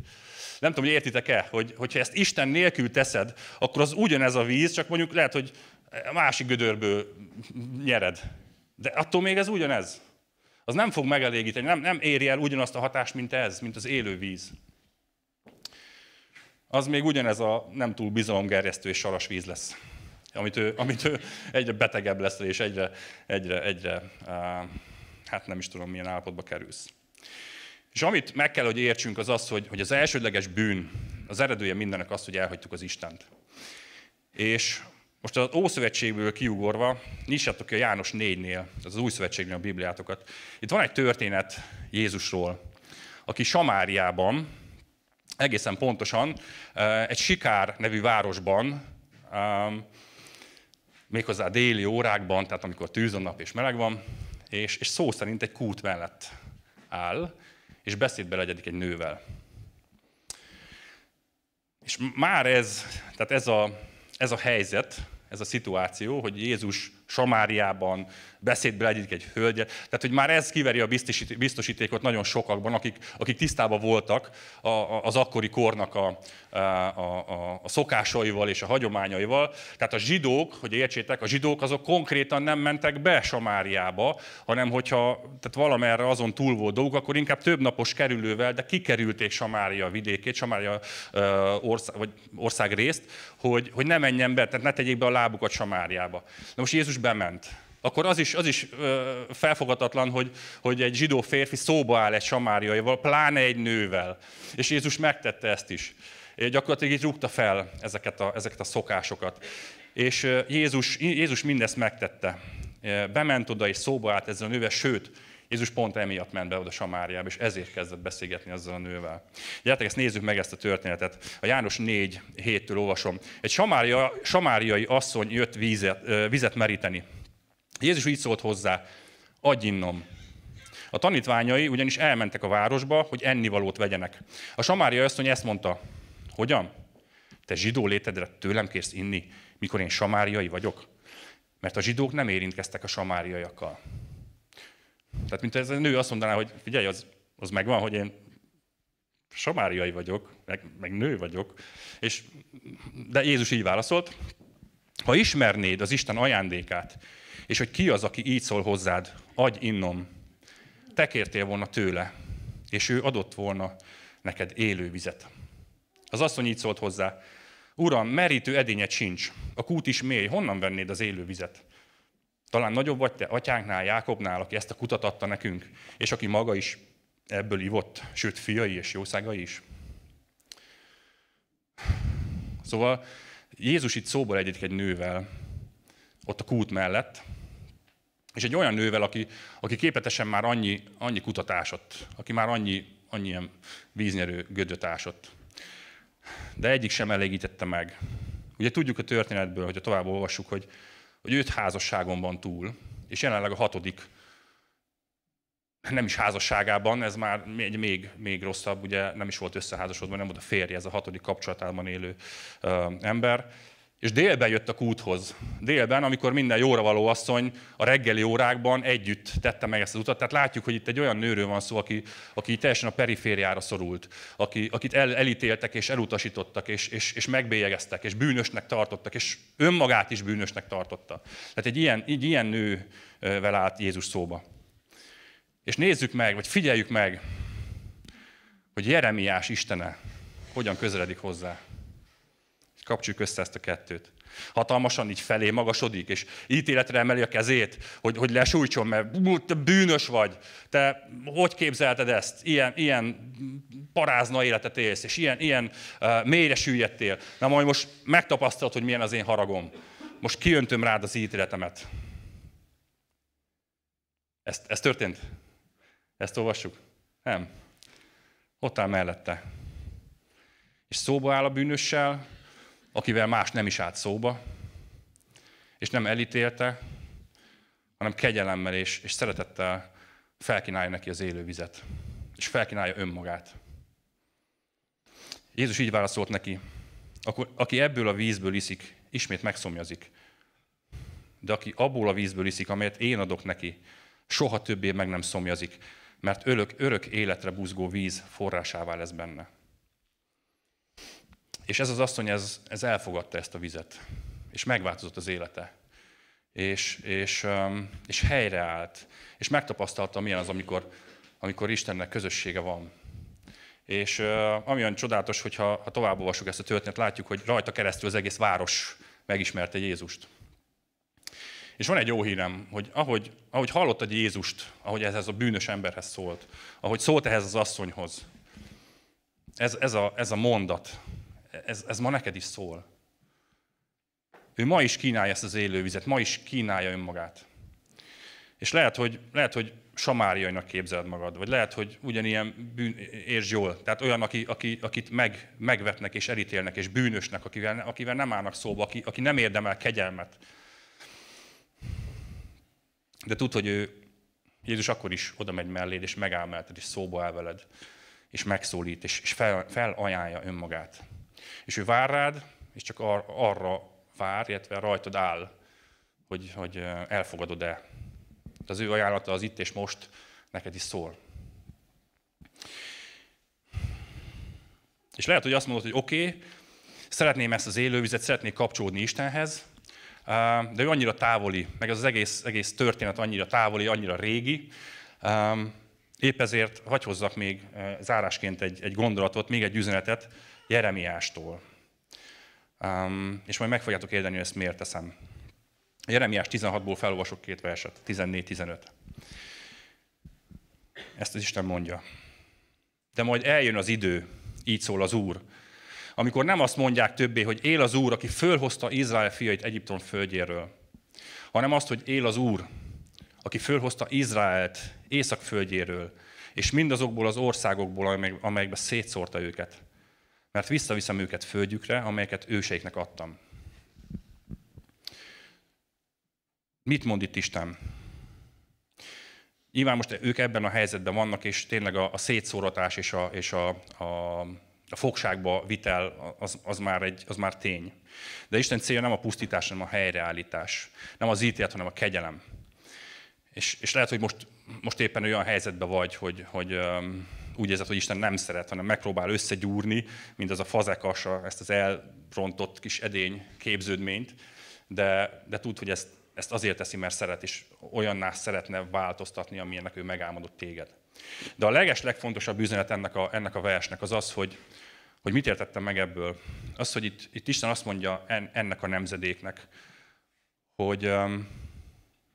Nem tudom, hogy értitek-e, hogy, hogyha ezt Isten nélkül teszed, akkor az ugyanez a víz, csak mondjuk lehet, hogy a másik gödörből nyered. De attól még ez ugyanez. Az nem fog megelégíteni, nem, nem éri el ugyanazt a hatást, mint ez, mint az élő víz az még ugyanez a nem túl bizalomgerjesztő és saras víz lesz, amit ő, amit ő egyre betegebb lesz, és egyre, egyre, egyre, hát nem is tudom, milyen állapotba kerülsz. És amit meg kell, hogy értsünk, az az, hogy, hogy az elsődleges bűn, az eredője mindennek az, hogy elhagytuk az Istent. És most az Ószövetségből kiugorva, nyissátok ki a János 4-nél, az új szövetségnél a Bibliátokat. Itt van egy történet Jézusról, aki Samáriában, egészen pontosan eh, egy Sikár nevű városban, ehm, méghozzá déli órákban, tehát amikor tűz a nap és meleg van, és, és szó szerint egy kút mellett áll, és beszédbe legyedik egy nővel. És már ez, tehát ez a, ez a helyzet, ez a szituáció, hogy Jézus Samáriában, beszédbe legyik egy hölgyet. Tehát, hogy már ez kiveri a biztosítékot nagyon sokakban, akik, akik tisztában voltak a, az akkori kornak a, a, a, a szokásaival és a hagyományaival. Tehát a zsidók, hogy értsétek, a zsidók azok konkrétan nem mentek be Samáriába, hanem hogyha tehát valamerre azon túl volt dolguk, akkor inkább több napos kerülővel, de kikerülték Samária vidékét, Samária ország, vagy részt, hogy, hogy ne menjen be, tehát ne tegyék be a lábukat Samáriába. Na most Jézus bement. Akkor az is, az is ö, felfogatatlan, hogy, hogy egy zsidó férfi szóba áll egy samáriaival, pláne egy nővel. És Jézus megtette ezt is. Gyakorlatilag így rúgta fel ezeket a, ezeket a szokásokat. És Jézus, Jézus mindezt megtette. Bement oda és szóba állt ezzel a nővel, sőt, Jézus pont emiatt ment be oda Samáriába, és ezért kezdett beszélgetni azzal a nővel. Gyertek, ezt nézzük meg ezt a történetet. A János 4 héttől olvasom. Egy samária, samáriai asszony jött vízet, vizet meríteni. Jézus így szólt hozzá, adj innom. A tanítványai ugyanis elmentek a városba, hogy ennivalót vegyenek. A samária asszony ezt mondta, hogyan? Te zsidó létedre tőlem kérsz inni, mikor én samáriai vagyok? Mert a zsidók nem érintkeztek a samáriaiakkal. Tehát mint ez a nő azt mondaná, hogy figyelj, az, az megvan, hogy én somáriai vagyok, meg, meg nő vagyok. És, de Jézus így válaszolt, ha ismernéd az Isten ajándékát, és hogy ki az, aki így szól hozzád, adj innom, te kértél volna tőle, és ő adott volna neked élő vizet. Az asszony így szólt hozzá, Uram, merítő edényed sincs, a kút is mély, honnan vennéd az élő vizet? Talán nagyobb te atyánknál, Jákobnál, aki ezt a kutat adta nekünk, és aki maga is ebből ivott, sőt fiai és jószágai is. Szóval Jézus itt szóból egyik egy nővel, ott a kút mellett, és egy olyan nővel, aki, aki képetesen már annyi, annyi kutatásot, aki már annyi, annyi ilyen víznyerő gödöt ásott. De egyik sem elégítette meg. Ugye tudjuk a történetből, hogyha tovább olvassuk, hogy hogy őt házasságomban túl, és jelenleg a hatodik, nem is házasságában, ez már egy még, még rosszabb, ugye nem is volt összeházasodva, nem volt a férje, ez a hatodik kapcsolatában élő ö, ember, és délben jött a kúthoz. Délben, amikor minden jóra való asszony a reggeli órákban együtt tette meg ezt az utat. Tehát látjuk, hogy itt egy olyan nőről van szó, aki, aki teljesen a perifériára szorult, aki, akit el, elítéltek és elutasítottak, és, és, és megbélyegeztek, és bűnösnek tartottak, és önmagát is bűnösnek tartotta. Tehát egy ilyen, így ilyen nővel állt Jézus szóba. És nézzük meg, vagy figyeljük meg, hogy Jeremiás Istene hogyan közeledik hozzá kapcsoljuk össze ezt a kettőt. Hatalmasan így felé magasodik, és ítéletre emeli a kezét, hogy, hogy lesújtson, mert te bűnös vagy. Te hogy képzelted ezt? Ilyen, ilyen parázna életet élsz, és ilyen, ilyen uh, mélyre süllyedtél. Na majd most megtapasztalod, hogy milyen az én haragom. Most kiöntöm rád az ítéletemet. Ez, ez történt? Ezt olvassuk? Nem. Ott áll mellette. És szóba áll a bűnössel, akivel más nem is állt szóba, és nem elítélte, hanem kegyelemmel és, és szeretettel felkínálja neki az élő vizet, és felkínálja önmagát. Jézus így válaszolt neki, akkor, aki ebből a vízből iszik, ismét megszomjazik. De aki abból a vízből iszik, amelyet én adok neki, soha többé meg nem szomjazik, mert örök, örök életre buzgó víz forrásává lesz benne. És ez az asszony, ez, ez elfogadta ezt a vizet, és megváltozott az élete. És, és, és helyreállt, és megtapasztalta, milyen az, amikor, amikor Istennek közössége van. És ami olyan csodálatos, hogyha ha tovább olvasjuk ezt a történetet, látjuk, hogy rajta keresztül az egész város megismerte Jézust. És van egy jó hírem, hogy ahogy, ahogy egy Jézust, ahogy ez, ez a bűnös emberhez szólt, ahogy szólt ehhez az asszonyhoz, ez, ez, a, ez a mondat, ez, ez ma neked is szól. Ő ma is kínálja ezt az élővizet, ma is kínálja önmagát. És lehet, hogy, lehet, hogy samáriainak képzeld magad, vagy lehet, hogy ugyanilyen bűn, és jól. Tehát olyan, aki, aki, akit meg, megvetnek és elítélnek, és bűnösnek, akivel, akivel nem állnak szóba, aki, aki nem érdemel kegyelmet. De tud, hogy ő, Jézus akkor is oda megy melléd, és megáll melletted, és szóba áll veled, és megszólít, és, és fel, felajánlja önmagát. És ő vár rád, és csak ar- arra vár, illetve rajtad áll, hogy, hogy elfogadod-e. De az ő ajánlata az itt és most neked is szól. És lehet, hogy azt mondod, hogy oké, okay, szeretném ezt az élővizet, szeretnék kapcsolódni Istenhez, de ő annyira távoli, meg az, egész, egész történet annyira távoli, annyira régi. Épp ezért hagyhozzak még zárásként egy, egy gondolatot, még egy üzenetet, Jeremiástól. Um, és majd meg fogjátok érteni, hogy ezt miért teszem. Jeremiás 16-ból felolvasok két verset, 14-15. Ezt az Isten mondja. De majd eljön az idő, így szól az Úr, amikor nem azt mondják többé, hogy él az Úr, aki fölhozta Izrael fiait Egyiptom földjéről, hanem azt, hogy él az Úr, aki fölhozta Izraelt Észak földjéről, és mindazokból az országokból, amelyekbe szétszórta őket mert visszaviszem őket földjükre, amelyeket őseiknek adtam. Mit mond itt Isten? Nyilván most ők ebben a helyzetben vannak, és tényleg a, a szétszóratás és a, és a, a, a fogságba vitel az, az, már egy, az már tény. De Isten célja nem a pusztítás, hanem a helyreállítás. Nem az ítélet, hanem a kegyelem. És, és lehet, hogy most, most éppen olyan helyzetben vagy, hogy, hogy úgy érzed, hogy Isten nem szeret, hanem megpróbál összegyúrni, mint az a a ezt az elrontott kis edény képződményt, de, de tud, hogy ezt, ezt azért teszi, mert szeret, és olyanná szeretne változtatni, amilyennek ő megálmodott téged. De a leges, legfontosabb üzenet ennek a, ennek a versnek az az, hogy, hogy mit értettem meg ebből. Az, hogy itt, itt Isten azt mondja ennek a nemzedéknek, hogy,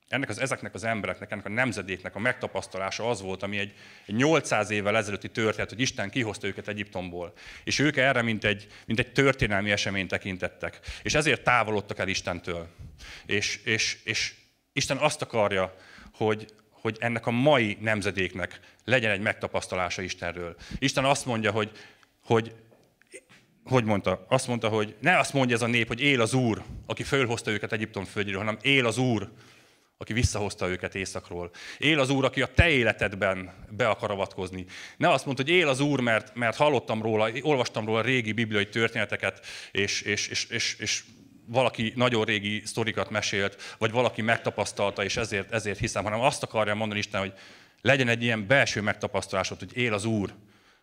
ennek az, ezeknek az embereknek, ennek a nemzedéknek a megtapasztalása az volt, ami egy, egy 800 évvel ezelőtti történet, hogy Isten kihozta őket Egyiptomból. És ők erre mint egy, mint egy történelmi eseményt tekintettek. És ezért távolodtak el Istentől. És, és, és Isten azt akarja, hogy, hogy ennek a mai nemzedéknek legyen egy megtapasztalása Istenről. Isten azt mondja, hogy, hogy hogy mondta? Azt mondta, hogy ne azt mondja ez a nép, hogy él az Úr, aki fölhozta őket Egyiptom földjéről, hanem él az Úr, aki visszahozta őket északról. Él az Úr, aki a te életedben be akar avatkozni. Ne azt mondd, hogy él az Úr, mert, mert hallottam róla, olvastam róla régi bibliai történeteket, és, és, és, és, és valaki nagyon régi sztorikat mesélt, vagy valaki megtapasztalta, és ezért, ezért hiszem, hanem azt akarja mondani Isten, hogy legyen egy ilyen belső megtapasztalásod, hogy él az Úr,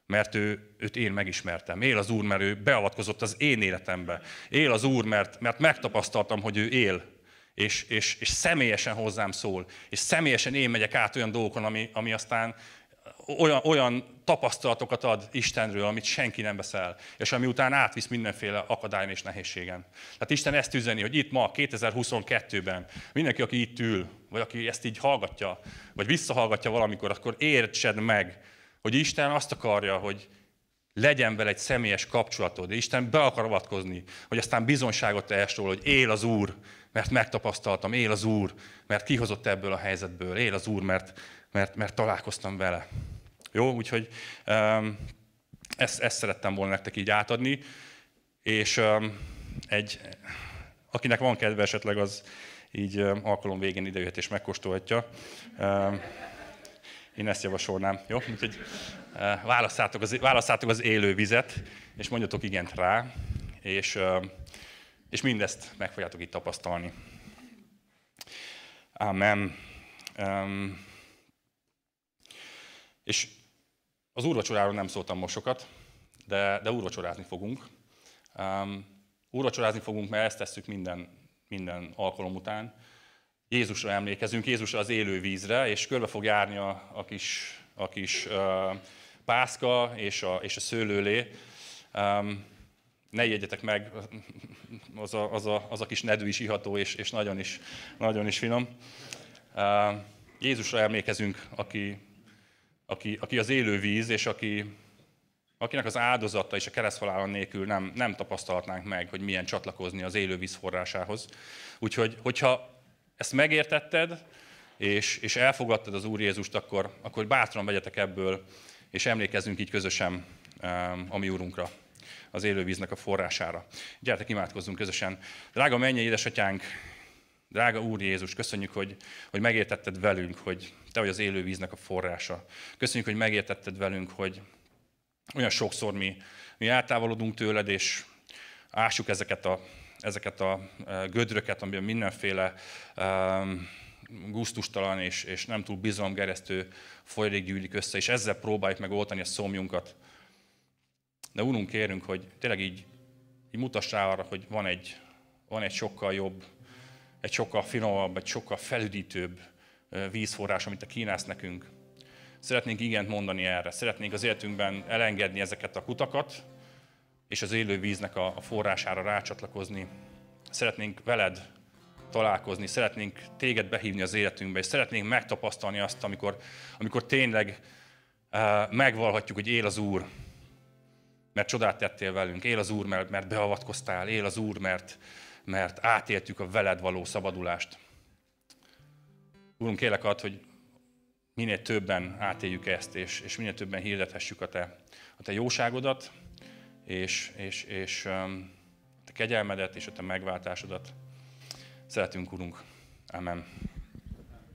mert ő, őt én megismertem. Él az Úr, mert ő beavatkozott az én életembe. Él az Úr, mert, mert megtapasztaltam, hogy ő él és, és, és személyesen hozzám szól, és személyesen én megyek át olyan dolgokon, ami, ami aztán olyan, olyan tapasztalatokat ad Istenről, amit senki nem beszél és ami után átvisz mindenféle akadályon és nehézségen. Tehát Isten ezt üzeni, hogy itt ma, 2022-ben mindenki, aki itt ül, vagy aki ezt így hallgatja, vagy visszahallgatja valamikor, akkor értsed meg, hogy Isten azt akarja, hogy legyen vele egy személyes kapcsolatod, Isten be akar avatkozni, hogy aztán bizonságot tehess róla, hogy él az Úr, mert megtapasztaltam, él az Úr, mert kihozott ebből a helyzetből, él az Úr, mert, mert, mert találkoztam vele. Jó, úgyhogy um, ezt, ezt szerettem volna nektek így átadni, és um, egy, akinek van kedve esetleg, az így um, alkalom végén idejöhet és megkóstolhatja. Um, én ezt javasolnám, jó? Úgyhogy uh, válasszátok az, válasszátok az élő vizet, és mondjatok igent rá, és um, és mindezt meg fogjátok itt tapasztalni. Amen. Um, és az úrvacsoráról nem szóltam most sokat, de, de úrvacsorázni fogunk. Um, úrvacsorázni fogunk, mert ezt tesszük minden, minden alkalom után. Jézusra emlékezünk, Jézusra az élő vízre, és körbe fog járni a, a kis, a kis uh, pászka és a, és a szőlőlé. Um, ne ijedjetek meg, az a, az a, az a kis nedű is iható, és, és nagyon, is, nagyon is finom. Jézusra emlékezünk, aki, aki, aki az élő víz, és aki, akinek az áldozata és a keresztfalállal nélkül nem, nem tapasztalhatnánk meg, hogy milyen csatlakozni az élő víz forrásához. Úgyhogy, hogyha ezt megértetted, és, és elfogadtad az Úr Jézust, akkor, akkor bátran vegyetek ebből, és emlékezzünk így közösen a mi Úrunkra az élővíznek a forrására. Gyertek, imádkozzunk közösen. Drága mennyi édesatyánk, Drága Úr Jézus, köszönjük, hogy, hogy megértetted velünk, hogy Te vagy az élővíznek a forrása. Köszönjük, hogy megértetted velünk, hogy olyan sokszor mi, mi eltávolodunk tőled, és ásuk ezeket a, ezeket a e, gödröket, amiben mindenféle um, e, gusztustalan és, és nem túl bizalomgeresztő folyadék gyűlik össze, és ezzel próbáljuk meg oltani a szomjunkat. De Úrunk kérünk, hogy tényleg így, így mutass rá arra, hogy van egy, van egy sokkal jobb, egy sokkal finomabb, egy sokkal felüdítőbb vízforrás, amit te kínálsz nekünk. Szeretnénk igent mondani erre, szeretnénk az életünkben elengedni ezeket a kutakat, és az élő víznek a forrására rácsatlakozni. Szeretnénk veled találkozni, szeretnénk téged behívni az életünkbe, és szeretnénk megtapasztalni azt, amikor, amikor tényleg uh, megvalhatjuk, hogy él az Úr, mert csodát tettél velünk, él az Úr, mert, mert beavatkoztál, él az Úr, mert, mert átéltük a veled való szabadulást. Úrunk, kérlek ad, hogy minél többen átéljük ezt, és, és minél többen hirdethessük a te, a te jóságodat, és, és, és um, a te kegyelmedet, és a te megváltásodat. Szeretünk, Urunk. Amen.